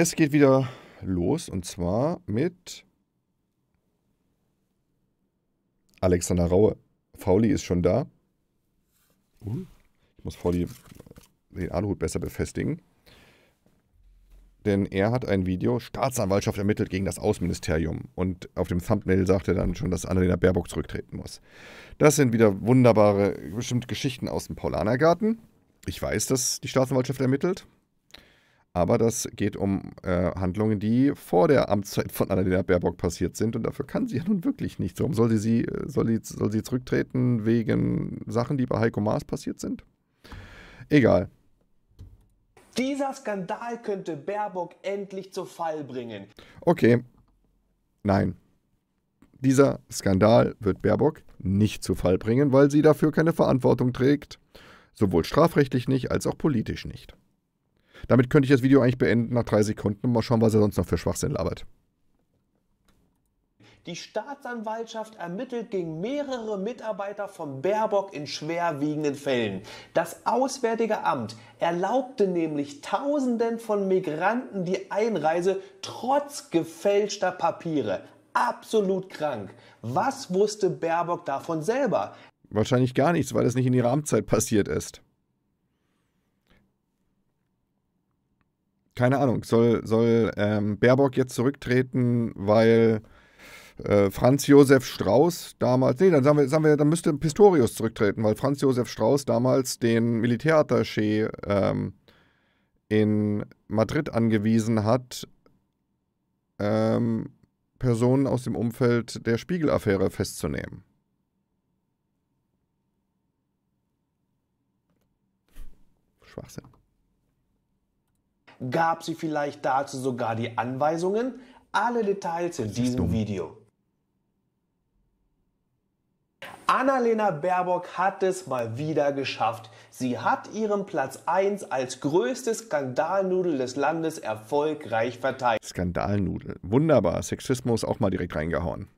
Es geht wieder los und zwar mit Alexander Raue. Fauli ist schon da. ich muss Fauli den Aluhut besser befestigen. Denn er hat ein Video, Staatsanwaltschaft ermittelt gegen das Außenministerium. Und auf dem Thumbnail sagt er dann schon, dass Annalena Baerbock zurücktreten muss. Das sind wieder wunderbare, bestimmt Geschichten aus dem Paulanergarten. Ich weiß, dass die Staatsanwaltschaft ermittelt. Aber das geht um äh, Handlungen, die vor der Amtszeit von Annalena Baerbock passiert sind. Und dafür kann sie ja nun wirklich nichts. Warum soll sie, sie, äh, soll sie, soll sie zurücktreten wegen Sachen, die bei Heiko Maas passiert sind? Egal. Dieser Skandal könnte Baerbock endlich zu Fall bringen. Okay. Nein. Dieser Skandal wird Baerbock nicht zu Fall bringen, weil sie dafür keine Verantwortung trägt. Sowohl strafrechtlich nicht als auch politisch nicht. Damit könnte ich das Video eigentlich beenden nach drei Sekunden. Mal schauen, was er sonst noch für Schwachsinn labert. Die Staatsanwaltschaft ermittelt gegen mehrere Mitarbeiter von Baerbock in schwerwiegenden Fällen. Das Auswärtige Amt erlaubte nämlich Tausenden von Migranten die Einreise trotz gefälschter Papiere. Absolut krank. Was wusste Baerbock davon selber? Wahrscheinlich gar nichts, weil es nicht in ihrer Amtszeit passiert ist. keine Ahnung, soll, soll ähm, Baerbock jetzt zurücktreten, weil äh, Franz Josef Strauß damals, nee, dann sagen wir, sagen wir, dann müsste Pistorius zurücktreten, weil Franz Josef Strauß damals den Militärattaché ähm, in Madrid angewiesen hat, ähm, Personen aus dem Umfeld der Spiegel-Affäre festzunehmen. Schwachsinn. Gab sie vielleicht dazu sogar die Anweisungen? Alle Details in diesem dumm. Video. Annalena Baerbock hat es mal wieder geschafft. Sie hat ihren Platz 1 als größte Skandalnudel des Landes erfolgreich verteilt. Skandalnudel. Wunderbar. Sexismus auch mal direkt reingehauen.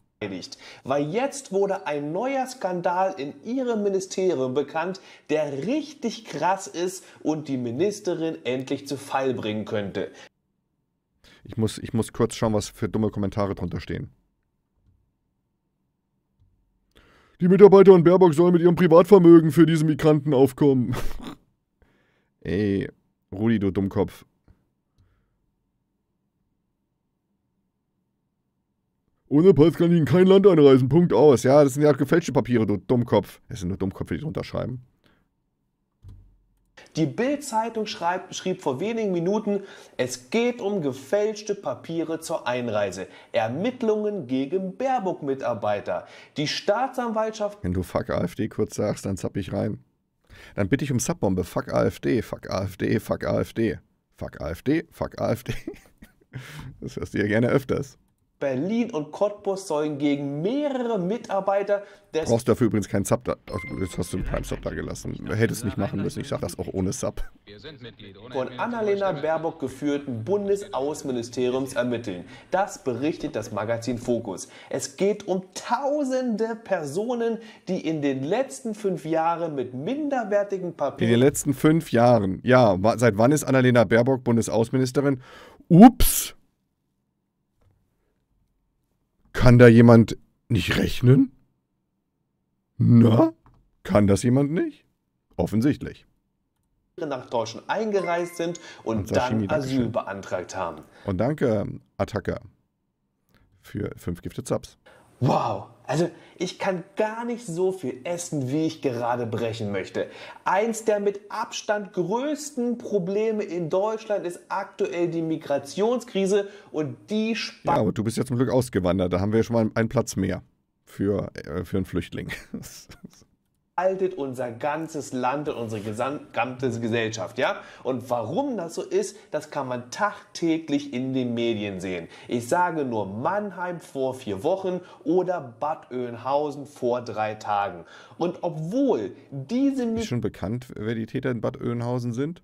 Weil jetzt wurde ein neuer Skandal in ihrem Ministerium bekannt, der richtig krass ist und die Ministerin endlich zu Fall bringen könnte. Ich muss, ich muss kurz schauen, was für dumme Kommentare drunter stehen. Die Mitarbeiter in Baerbock sollen mit ihrem Privatvermögen für diese Migranten aufkommen. Ey, Rudi, du Dummkopf. Ohne Pass kann ich in kein Land einreisen. Punkt aus. Ja, das sind ja gefälschte Papiere, du Dummkopf. Es sind nur Dummköpfe, die drunter schreiben. Die Bild-Zeitung schrieb vor wenigen Minuten, es geht um gefälschte Papiere zur Einreise. Ermittlungen gegen Baerbock-Mitarbeiter. Die Staatsanwaltschaft. Wenn du Fuck AfD kurz sagst, dann zapp ich rein. Dann bitte ich um Subbombe. Fuck AfD, fuck AfD, fuck AfD. Fuck AfD, fuck AfD. Das hörst du ja gerne öfters. Berlin und Cottbus sollen gegen mehrere Mitarbeiter des. Du brauchst dafür übrigens keinen Sub da. Jetzt hast du keinen Sub da gelassen. Hättest nicht machen müssen. Ich sage das auch ohne Sub. Von Annalena Baerbock geführten Bundesaußenministeriums ermitteln. Das berichtet das Magazin Focus. Es geht um tausende Personen, die in den letzten fünf Jahren mit minderwertigen Papieren. In den letzten fünf Jahren. Ja, seit wann ist Annalena Baerbock Bundesaußenministerin? Ups! Kann da jemand nicht rechnen? Na, kann das jemand nicht? Offensichtlich nach Deutschland eingereist sind und, Sashimi, dann Asyl beantragt haben. Und danke, Attacker, für fünf Gifted Subs. Wow, also ich kann gar nicht so viel essen, wie ich gerade brechen möchte. Eins der mit Abstand größten Probleme in Deutschland ist aktuell die Migrationskrise und die spannt. Ja, aber du bist ja zum Glück ausgewandert, da haben wir ja schon mal einen Platz mehr für, äh, für einen Flüchtling. spaltet unser ganzes Land und unsere gesamte Gesellschaft. Ja? Und warum das so ist, das kann man tagtäglich in den Medien sehen. Ich sage nur Mannheim vor vier Wochen oder Bad Oeynhausen vor drei Tagen. Und obwohl diese... Ist schon bekannt, wer die Täter in Bad Oeynhausen sind?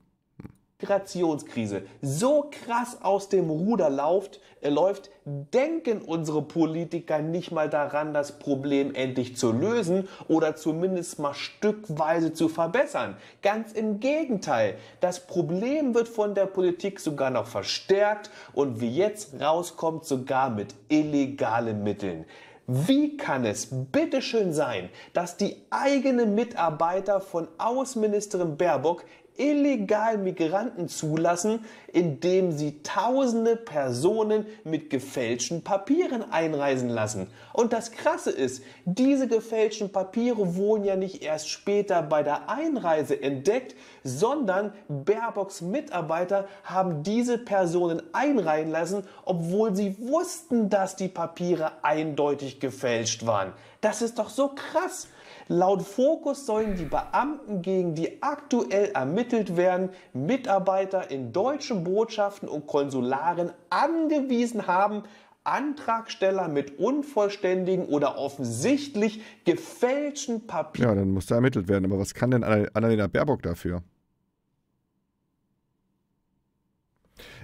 Migrationskrise so krass aus dem Ruder läuft, äh, läuft, denken unsere Politiker nicht mal daran, das Problem endlich zu lösen oder zumindest mal stückweise zu verbessern. Ganz im Gegenteil, das Problem wird von der Politik sogar noch verstärkt und wie jetzt rauskommt, sogar mit illegalen Mitteln. Wie kann es bitteschön sein, dass die eigenen Mitarbeiter von Außenministerin Baerbock illegal Migranten zulassen, indem sie tausende Personen mit gefälschten Papieren einreisen lassen. Und das Krasse ist, diese gefälschten Papiere wurden ja nicht erst später bei der Einreise entdeckt, sondern Baerbocks Mitarbeiter haben diese Personen einreihen lassen, obwohl sie wussten, dass die Papiere eindeutig gefälscht waren. Das ist doch so krass. Laut Fokus sollen die Beamten, gegen die aktuell ermittelt werden, Mitarbeiter in deutschen Botschaften und Konsularen angewiesen haben, Antragsteller mit unvollständigen oder offensichtlich gefälschten Papieren. Ja, dann muss da ermittelt werden. Aber was kann denn Annalena Baerbock dafür?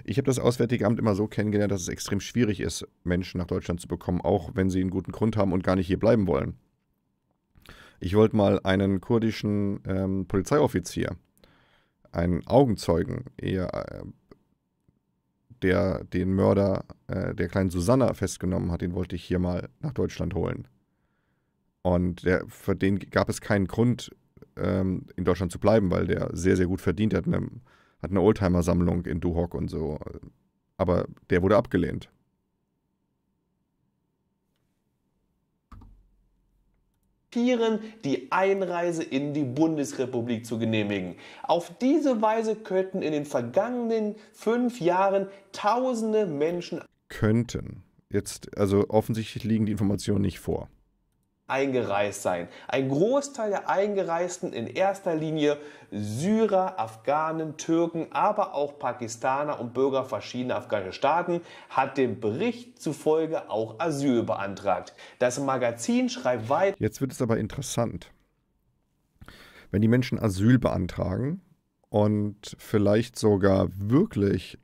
Ich habe das Auswärtige Amt immer so kennengelernt, dass es extrem schwierig ist, Menschen nach Deutschland zu bekommen, auch wenn sie einen guten Grund haben und gar nicht hier bleiben wollen. Ich wollte mal einen kurdischen ähm, Polizeioffizier, einen Augenzeugen, eher, äh, der den Mörder äh, der kleinen Susanna festgenommen hat, den wollte ich hier mal nach Deutschland holen. Und der, für den gab es keinen Grund, ähm, in Deutschland zu bleiben, weil der sehr, sehr gut verdient hat mit einem hat eine Oldtimer-Sammlung in Duhok und so. Aber der wurde abgelehnt. die Einreise in die Bundesrepublik zu genehmigen. Auf diese Weise könnten in den vergangenen fünf Jahren Tausende Menschen könnten. Jetzt, also offensichtlich liegen die Informationen nicht vor eingereist sein. Ein Großteil der Eingereisten in erster Linie Syrer, Afghanen, Türken, aber auch Pakistaner und Bürger verschiedener afghanischer Staaten hat dem Bericht zufolge auch Asyl beantragt. Das Magazin schreibt weiter. Jetzt wird es aber interessant. Wenn die Menschen Asyl beantragen und vielleicht sogar wirklich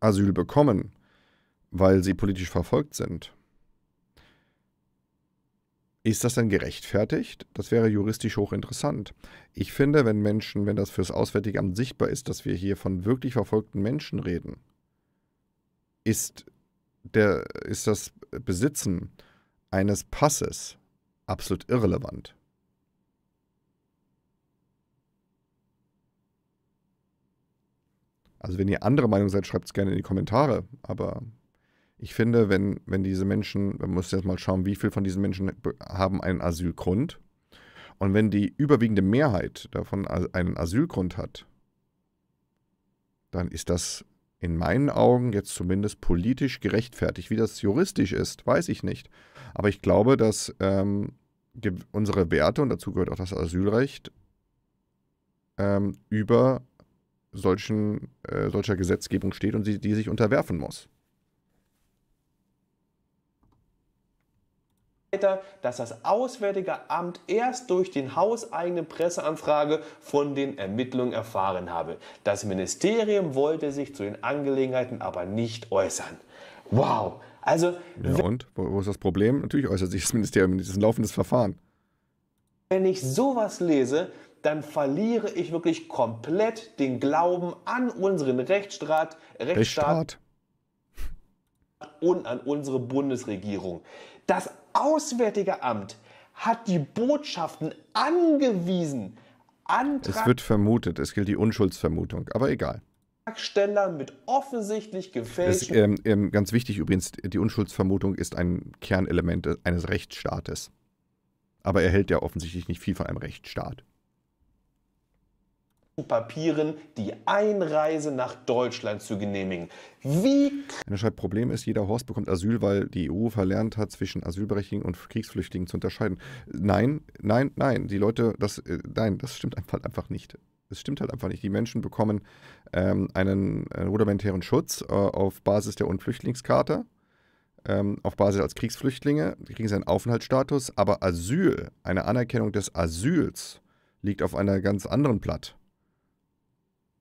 Asyl bekommen, weil sie politisch verfolgt sind, ist das denn gerechtfertigt? Das wäre juristisch hochinteressant. Ich finde, wenn Menschen, wenn das fürs Auswärtige Amt sichtbar ist, dass wir hier von wirklich verfolgten Menschen reden, ist, der, ist das Besitzen eines Passes absolut irrelevant. Also wenn ihr andere Meinung seid, schreibt es gerne in die Kommentare, aber ich finde, wenn, wenn diese Menschen, man muss jetzt mal schauen, wie viele von diesen Menschen haben einen Asylgrund. Und wenn die überwiegende Mehrheit davon einen Asylgrund hat, dann ist das in meinen Augen jetzt zumindest politisch gerechtfertigt. Wie das juristisch ist, weiß ich nicht. Aber ich glaube, dass ähm, unsere Werte, und dazu gehört auch das Asylrecht, ähm, über solchen, äh, solcher Gesetzgebung steht und sie, die sich unterwerfen muss. dass das Auswärtige Amt erst durch den hauseigene Presseanfrage von den Ermittlungen erfahren habe. Das Ministerium wollte sich zu den Angelegenheiten aber nicht äußern. Wow! Also. Ja, und? Wo ist das Problem? Natürlich äußert sich das Ministerium. Das ist ein laufendes Verfahren. Wenn ich sowas lese, dann verliere ich wirklich komplett den Glauben an unseren Rechtsstaat, Rechtsstaat, Rechtsstaat. und an unsere Bundesregierung. Das Auswärtige Amt hat die Botschaften angewiesen, Antrag es wird vermutet, es gilt die Unschuldsvermutung, aber egal. Antragsteller mit offensichtlich gefälschten... Ähm, ähm, ganz wichtig übrigens, die Unschuldsvermutung ist ein Kernelement eines Rechtsstaates. Aber er hält ja offensichtlich nicht viel von einem Rechtsstaat. Papieren die Einreise nach Deutschland zu genehmigen. Wie? Das Problem ist, jeder Horst bekommt Asyl, weil die EU verlernt hat, zwischen Asylberechtigten und Kriegsflüchtlingen zu unterscheiden. Nein, nein, nein, die Leute, das, äh, nein, das stimmt einfach, einfach nicht. Es stimmt halt einfach nicht. Die Menschen bekommen ähm, einen, einen, rudimentären Schutz äh, auf Basis der Unflüchtlingskarte, ähm, auf Basis als Kriegsflüchtlinge. Die kriegen einen Aufenthaltsstatus, aber Asyl, eine Anerkennung des Asyls, liegt auf einer ganz anderen Platt.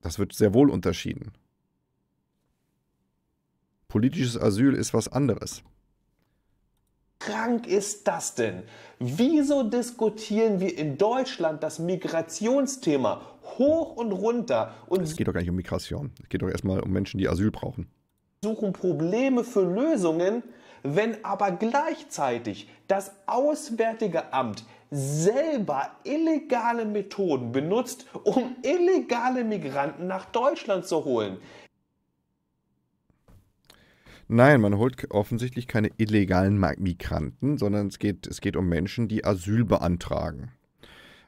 Das wird sehr wohl unterschieden. Politisches Asyl ist was anderes. Krank ist das denn? Wieso diskutieren wir in Deutschland das Migrationsthema hoch und runter? Und es geht doch gar nicht um Migration. Es geht doch erstmal um Menschen, die Asyl brauchen. Suchen Probleme für Lösungen, wenn aber gleichzeitig das Auswärtige Amt selber illegale Methoden benutzt, um illegale Migranten nach Deutschland zu holen. Nein, man holt offensichtlich keine illegalen Migranten, sondern es geht, es geht um Menschen, die Asyl beantragen.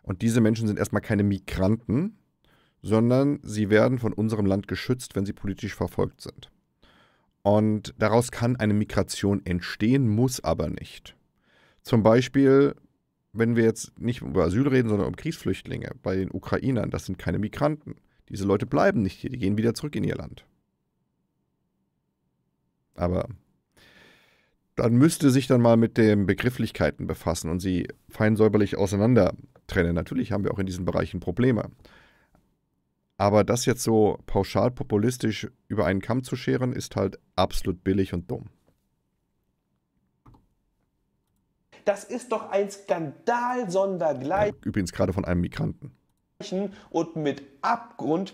Und diese Menschen sind erstmal keine Migranten, sondern sie werden von unserem Land geschützt, wenn sie politisch verfolgt sind. Und daraus kann eine Migration entstehen, muss aber nicht. Zum Beispiel wenn wir jetzt nicht über Asyl reden, sondern um Kriegsflüchtlinge, bei den Ukrainern, das sind keine Migranten. Diese Leute bleiben nicht hier, die gehen wieder zurück in ihr Land. Aber dann müsste sich dann mal mit den Begrifflichkeiten befassen und sie fein säuberlich auseinander trennen. Natürlich haben wir auch in diesen Bereichen Probleme. Aber das jetzt so pauschal populistisch über einen Kamm zu scheren, ist halt absolut billig und dumm. Das ist doch ein Skandal sondergleichen. Übrigens gerade von einem Migranten. Und mit Abgrund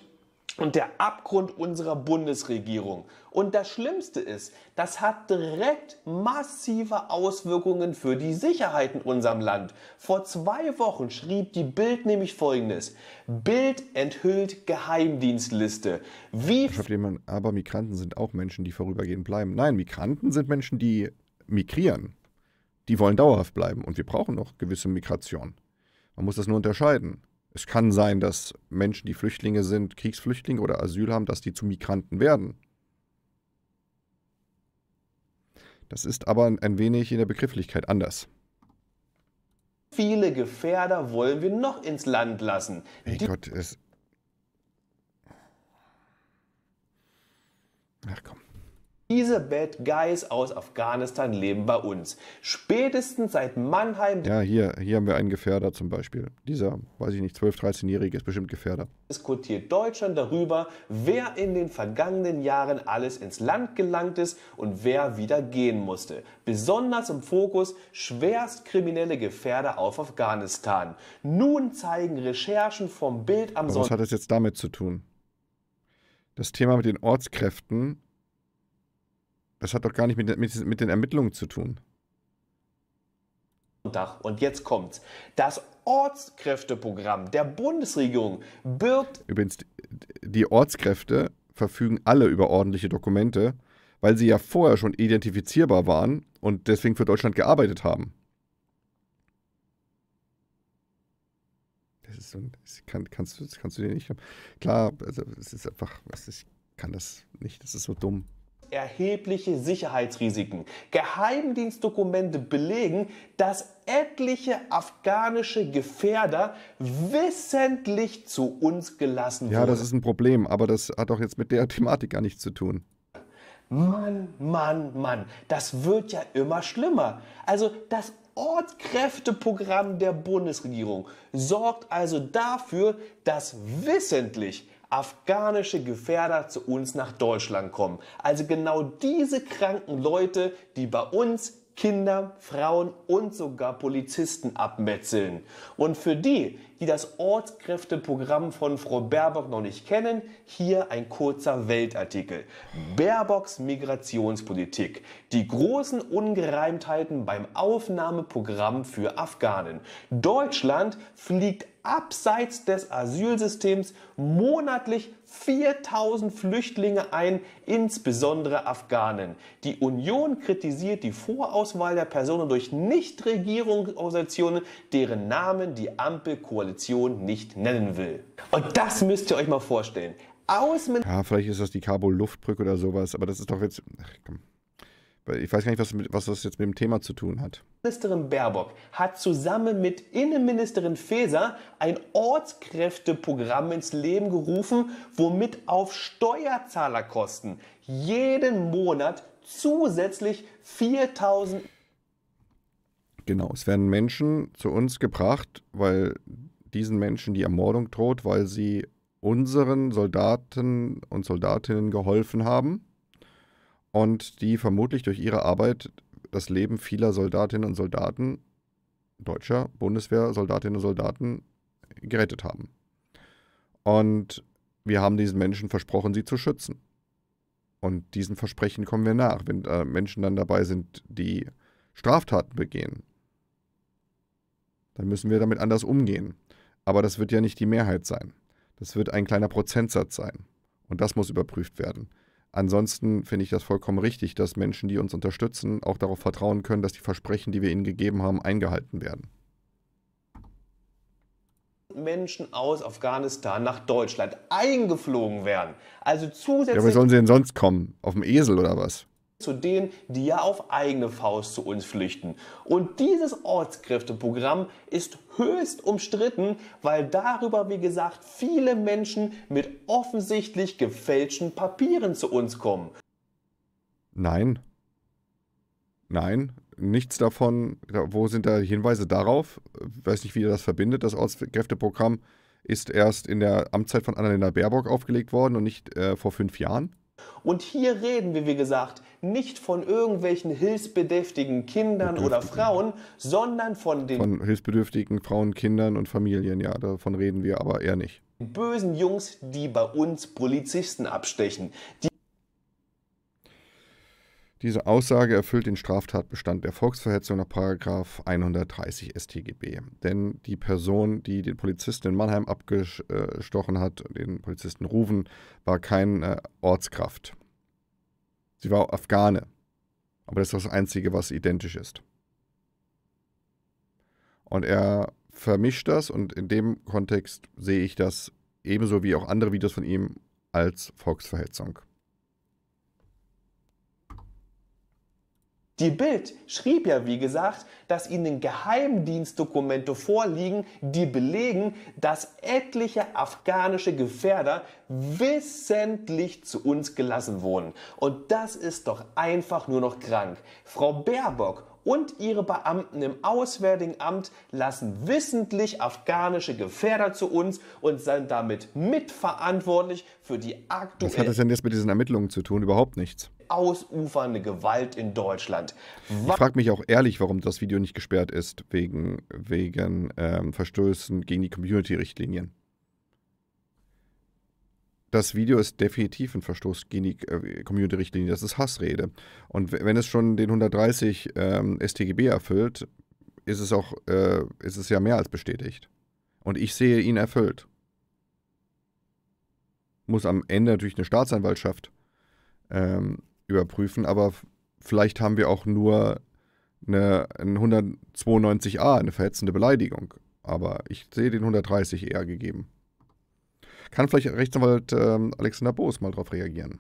und der Abgrund unserer Bundesregierung. Und das Schlimmste ist, das hat direkt massive Auswirkungen für die Sicherheit in unserem Land. Vor zwei Wochen schrieb die Bild nämlich folgendes. Bild enthüllt Geheimdienstliste. Wie... Aber Migranten sind auch Menschen, die vorübergehend bleiben. Nein, Migranten sind Menschen, die migrieren die wollen dauerhaft bleiben und wir brauchen noch gewisse Migration. Man muss das nur unterscheiden. Es kann sein, dass Menschen, die Flüchtlinge sind, Kriegsflüchtlinge oder Asyl haben, dass die zu Migranten werden. Das ist aber ein wenig in der Begrifflichkeit anders. Viele Gefährder wollen wir noch ins Land lassen. Hey Gott, es. Ach komm. Diese Bad Guys aus Afghanistan leben bei uns. Spätestens seit Mannheim. Ja, hier, hier haben wir einen Gefährder zum Beispiel. Dieser, weiß ich nicht, 12-, 13-Jährige ist bestimmt Gefährder. Diskutiert Deutschland darüber, wer in den vergangenen Jahren alles ins Land gelangt ist und wer wieder gehen musste. Besonders im Fokus schwerst kriminelle Gefährder auf Afghanistan. Nun zeigen Recherchen vom Bild am Sonntag. Was hat das jetzt damit zu tun? Das Thema mit den Ortskräften das hat doch gar nicht mit, mit, mit den Ermittlungen zu tun. Und jetzt kommt's. Das Ortskräfteprogramm der Bundesregierung birgt. Übrigens, die Ortskräfte verfügen alle über ordentliche Dokumente, weil sie ja vorher schon identifizierbar waren und deswegen für Deutschland gearbeitet haben. Das ist so ein, das kann, kannst, du, das kannst du dir nicht. Klar, also es ist einfach, ich kann das nicht, das ist so dumm erhebliche Sicherheitsrisiken. Geheimdienstdokumente belegen, dass etliche afghanische Gefährder wissentlich zu uns gelassen wurden. Ja, das ist ein Problem, aber das hat auch jetzt mit der Thematik gar nichts zu tun. Mann, Mann, Mann, das wird ja immer schlimmer. Also das Ortskräfteprogramm der Bundesregierung sorgt also dafür, dass wissentlich afghanische Gefährder zu uns nach Deutschland kommen. Also genau diese kranken Leute, die bei uns Kinder, Frauen und sogar Polizisten abmetzeln. Und für die die das Ortskräfteprogramm von Frau Baerbock noch nicht kennen, hier ein kurzer Weltartikel. Baerbocks Migrationspolitik. Die großen Ungereimtheiten beim Aufnahmeprogramm für Afghanen. Deutschland fliegt abseits des Asylsystems monatlich 4000 Flüchtlinge ein, insbesondere Afghanen. Die Union kritisiert die Vorauswahl der Personen durch Nichtregierungsorganisationen, deren Namen die Ampelkoalition Koalition nicht nennen will. Und das müsst ihr euch mal vorstellen. Außenminister. Ja, vielleicht ist das die kabul luftbrücke oder sowas, aber das ist doch jetzt. Ach, komm. Ich weiß gar nicht, was, was das jetzt mit dem Thema zu tun hat. Ministerin Baerbock hat zusammen mit Innenministerin Faeser ein Ortskräfteprogramm ins Leben gerufen, womit auf Steuerzahlerkosten jeden Monat zusätzlich 4000. Genau, es werden Menschen zu uns gebracht, weil diesen Menschen die Ermordung droht, weil sie unseren Soldaten und Soldatinnen geholfen haben und die vermutlich durch ihre Arbeit das Leben vieler Soldatinnen und Soldaten, deutscher Bundeswehr-Soldatinnen und Soldaten, gerettet haben. Und wir haben diesen Menschen versprochen, sie zu schützen. Und diesen Versprechen kommen wir nach, wenn äh, Menschen dann dabei sind, die Straftaten begehen. Dann müssen wir damit anders umgehen. Aber das wird ja nicht die Mehrheit sein. Das wird ein kleiner Prozentsatz sein. Und das muss überprüft werden. Ansonsten finde ich das vollkommen richtig, dass Menschen, die uns unterstützen, auch darauf vertrauen können, dass die Versprechen, die wir ihnen gegeben haben, eingehalten werden. Menschen aus Afghanistan nach Deutschland eingeflogen werden. Also zusätzlich. Ja, aber sollen sie denn sonst kommen? Auf dem Esel oder was? zu denen, die ja auf eigene Faust zu uns flüchten. Und dieses Ortskräfteprogramm ist höchst umstritten, weil darüber, wie gesagt, viele Menschen mit offensichtlich gefälschten Papieren zu uns kommen. Nein. Nein, nichts davon. Wo sind da Hinweise darauf? Ich weiß nicht, wie ihr das verbindet. Das Ortskräfteprogramm ist erst in der Amtszeit von Annalena Baerbock aufgelegt worden und nicht äh, vor fünf Jahren. Und hier reden wir, wie gesagt, nicht von irgendwelchen hilfsbedürftigen Kindern oder Frauen, sondern von den von hilfsbedürftigen Frauen, Kindern und Familien. Ja, davon reden wir aber eher nicht. Bösen Jungs, die bei uns Polizisten abstechen. Die diese Aussage erfüllt den Straftatbestand der Volksverhetzung nach 130 StGB. Denn die Person, die den Polizisten in Mannheim abgestochen hat, den Polizisten Rufen, war keine äh, Ortskraft. Sie war Afghane. Aber das ist das Einzige, was identisch ist. Und er vermischt das und in dem Kontext sehe ich das ebenso wie auch andere Videos von ihm als Volksverhetzung. Die Bild schrieb ja, wie gesagt, dass ihnen Geheimdienstdokumente vorliegen, die belegen, dass etliche afghanische Gefährder wissentlich zu uns gelassen wurden. Und das ist doch einfach nur noch krank. Frau Baerbock und ihre Beamten im Auswärtigen Amt lassen wissentlich afghanische Gefährder zu uns und sind damit mitverantwortlich für die aktuelle... Was hat das denn jetzt mit diesen Ermittlungen zu tun? Überhaupt nichts. ...ausufernde Gewalt in Deutschland. ich frage mich auch ehrlich, warum das Video nicht gesperrt ist, wegen, wegen ähm, Verstößen gegen die Community-Richtlinien das Video ist definitiv ein Verstoß gegen die äh, Community-Richtlinie. Das ist Hassrede. Und wenn es schon den 130 ähm, StGB erfüllt, ist es auch, äh, ist es ja mehr als bestätigt. Und ich sehe ihn erfüllt. Muss am Ende natürlich eine Staatsanwaltschaft ähm, überprüfen, aber vielleicht haben wir auch nur eine, eine 192a, eine verhetzende Beleidigung. Aber ich sehe den 130 eher gegeben. Kann vielleicht Rechtsanwalt ähm, Alexander Boos mal darauf reagieren.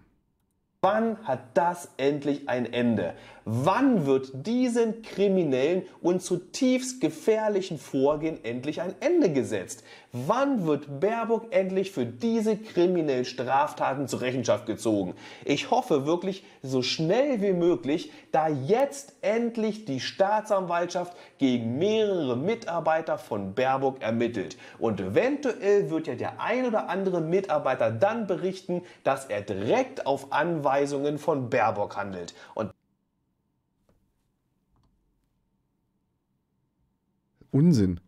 Wann hat das endlich ein Ende? Wann wird diesen kriminellen und zutiefst gefährlichen Vorgehen endlich ein Ende gesetzt? Wann wird Baerbock endlich für diese kriminellen Straftaten zur Rechenschaft gezogen? Ich hoffe wirklich so schnell wie möglich, da jetzt endlich die Staatsanwaltschaft gegen mehrere Mitarbeiter von Baerbock ermittelt. Und eventuell wird ja der ein oder andere Mitarbeiter dann berichten, dass er direkt auf Anwalt Anweisungen von Baerbock handelt. Und Unsinn.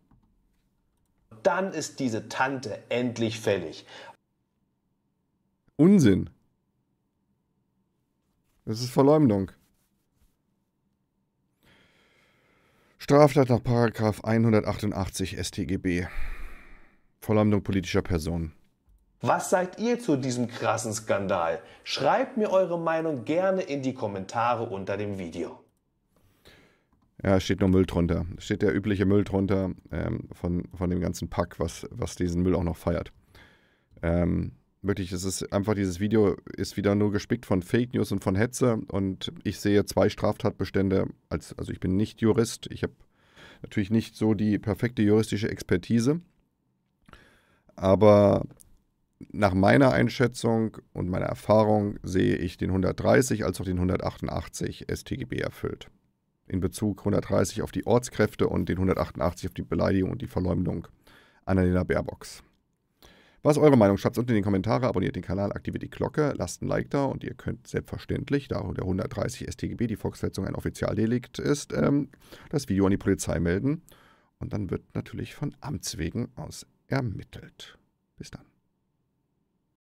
Dann ist diese Tante endlich fällig. Unsinn. Das ist Verleumdung. Straftat nach Paragraf 188 StGB. Verleumdung politischer Personen. Was seid ihr zu diesem krassen Skandal? Schreibt mir eure Meinung gerne in die Kommentare unter dem Video. Ja, steht nur Müll drunter. Steht der übliche Müll drunter ähm, von, von dem ganzen Pack, was, was diesen Müll auch noch feiert. Ähm, wirklich, es ist einfach, dieses Video ist wieder nur gespickt von Fake News und von Hetze und ich sehe zwei Straftatbestände. Als, also ich bin nicht Jurist, ich habe natürlich nicht so die perfekte juristische Expertise, aber nach meiner Einschätzung und meiner Erfahrung sehe ich den 130 als auch den 188 StGB erfüllt. In Bezug 130 auf die Ortskräfte und den 188 auf die Beleidigung und die Verleumdung Annalena Baerbocks. Was eure Meinung? Schreibt es unten in die Kommentare, abonniert den Kanal, aktiviert die Glocke, lasst ein Like da und ihr könnt selbstverständlich, da der 130 StGB die Volksverhetzung ein Offizialdelikt ist, ähm, das Video an die Polizei melden und dann wird natürlich von Amts wegen aus ermittelt. Bis dann.